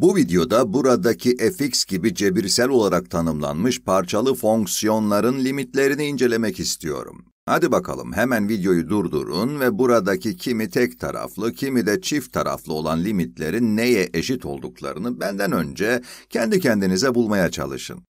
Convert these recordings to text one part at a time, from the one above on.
Bu videoda buradaki fx gibi cebirsel olarak tanımlanmış parçalı fonksiyonların limitlerini incelemek istiyorum. Hadi bakalım hemen videoyu durdurun ve buradaki kimi tek taraflı, kimi de çift taraflı olan limitlerin neye eşit olduklarını benden önce kendi kendinize bulmaya çalışın.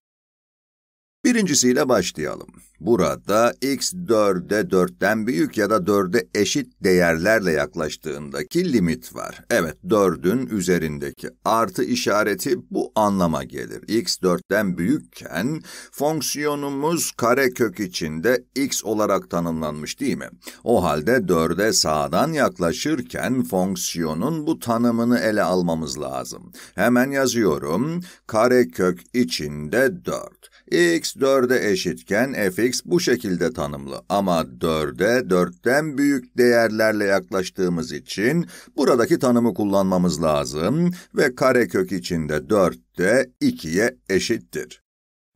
Birincisiyle başlayalım. Burada x 4'e 4'ten büyük ya da 4'e eşit değerlerle yaklaştığındaki limit var. Evet, 4'ün üzerindeki artı işareti bu anlama gelir. x 4'ten büyükken fonksiyonumuz karekök içinde x olarak tanımlanmış değil mi? O halde 4'e sağdan yaklaşırken fonksiyonun bu tanımını ele almamız lazım. Hemen yazıyorum. Karekök içinde 4 x 4'e eşitken fx bu şekilde tanımlı ama 4'e 4'ten büyük değerlerle yaklaştığımız için buradaki tanımı kullanmamız lazım ve karekök içinde 4 de 2'ye eşittir.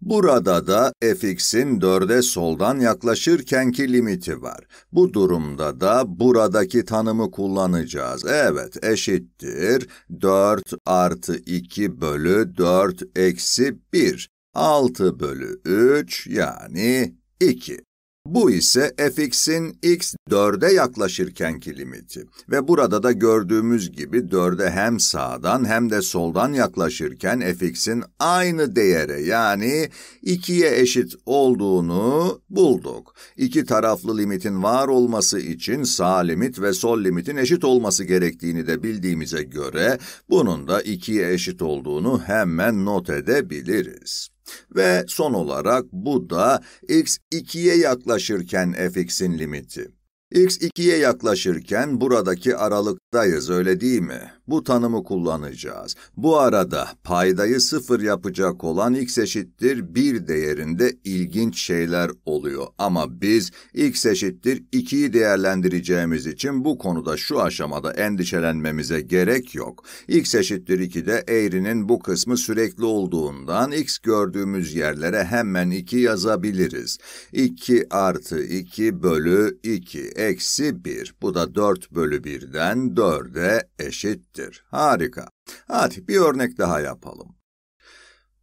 Burada da fx'in 4'e soldan yaklaşırkenki limiti var. Bu durumda da buradaki tanımı kullanacağız. Evet, eşittir 4 artı 2 bölü 4 eksi 1. 6 bölü 3 yani 2. Bu ise fx'in x 4'e yaklaşırkenki limiti. Ve burada da gördüğümüz gibi 4'e hem sağdan hem de soldan yaklaşırken fx'in aynı değere yani 2'ye eşit olduğunu bulduk. İki taraflı limitin var olması için sağ limit ve sol limitin eşit olması gerektiğini de bildiğimize göre bunun da 2'ye eşit olduğunu hemen not edebiliriz. Ve son olarak bu da x2'ye yaklaşırken fx'in limiti. X2'ye yaklaşırken buradaki aralıktayız öyle değil mi? Bu tanımı kullanacağız. Bu arada paydayı sıfır yapacak olan x eşittir 1 değerinde ilginç şeyler oluyor. Ama biz x eşittir 2'yi değerlendireceğimiz için bu konuda şu aşamada endişelenmemize gerek yok. x eşittir 2'de eğrinin bu kısmı sürekli olduğundan x gördüğümüz yerlere hemen 2 yazabiliriz. 2 artı 2 bölü 2 eksi 1. Bu da 4 bölü 1'den 4'e eşittir. Harika. Hadi bir örnek daha yapalım.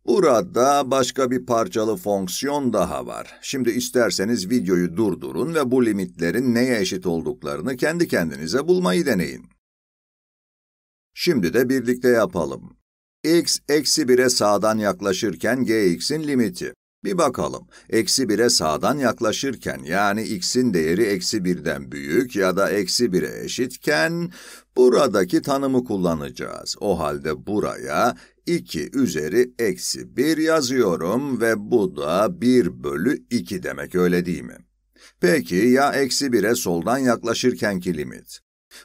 Burada başka bir parçalı fonksiyon daha var. Şimdi isterseniz videoyu durdurun ve bu limitlerin neye eşit olduklarını kendi kendinize bulmayı deneyin. Şimdi de birlikte yapalım. x eksi 1'e sağdan yaklaşırken gx'in limiti. Bir bakalım, eksi 1'e sağdan yaklaşırken, yani x'in değeri eksi 1'den büyük ya da eksi 1'e eşitken, buradaki tanımı kullanacağız. O halde buraya 2 üzeri eksi 1 yazıyorum ve bu da 1 bölü 2 demek öyle değil mi? Peki ya eksi 1'e soldan yaklaşırkenki limit?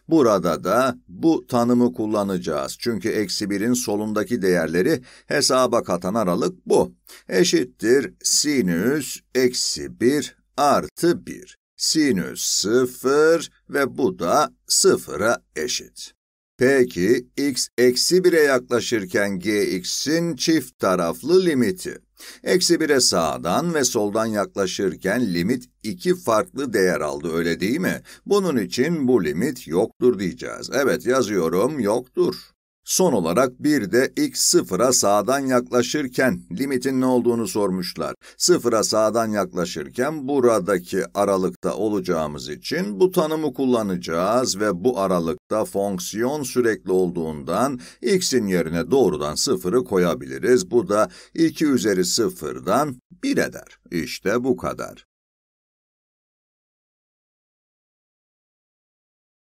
Burada da bu tanımı kullanacağız. Çünkü eksi 1'in solundaki değerleri hesaba katan aralık bu. Eşittir sinüs eksi 1 artı 1. Sinüs 0 ve bu da 0'a eşit. Peki x eksi 1'e yaklaşırken gx'in çift taraflı limiti. Eksi 1'e sağdan ve soldan yaklaşırken limit iki farklı değer aldı öyle değil mi? Bunun için bu limit yoktur diyeceğiz. Evet yazıyorum yoktur. Son olarak bir de x sıfıra sağdan yaklaşırken limitin ne olduğunu sormuşlar. Sıfıra sağdan yaklaşırken buradaki aralıkta olacağımız için bu tanımı kullanacağız ve bu aralıkta fonksiyon sürekli olduğundan x'in yerine doğrudan sıfırı koyabiliriz. Bu da 2 üzeri sıfırdan 1 eder. İşte bu kadar.